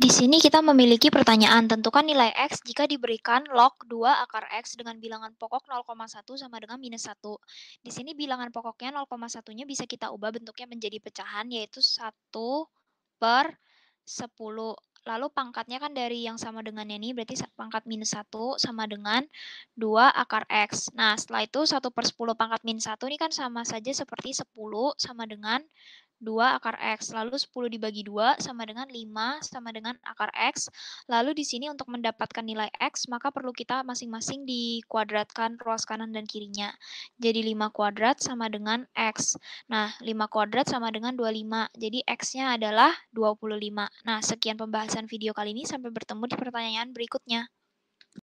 Di sini kita memiliki pertanyaan, tentukan nilai X jika diberikan log 2 akar X dengan bilangan pokok 0,1 sama dengan minus 1. Di sini bilangan pokoknya 0,1-nya bisa kita ubah bentuknya menjadi pecahan, yaitu 1 per 10. Lalu pangkatnya kan dari yang sama dengan ini, berarti pangkat minus 1 sama dengan 2 akar X. Nah, setelah itu 1 per 10 pangkat minus 1 ini kan sama saja seperti 10 sama dengan 2 akar X. Lalu 10 dibagi 2 sama dengan 5 sama dengan akar X. Lalu di sini untuk mendapatkan nilai X, maka perlu kita masing-masing dikuadratkan ruas kanan dan kirinya. Jadi 5 kuadrat sama dengan X. Nah, 5 kuadrat sama dengan 25. Jadi X-nya adalah 25. Nah, sekian pembahasan video kali ini. Sampai bertemu di pertanyaan berikutnya.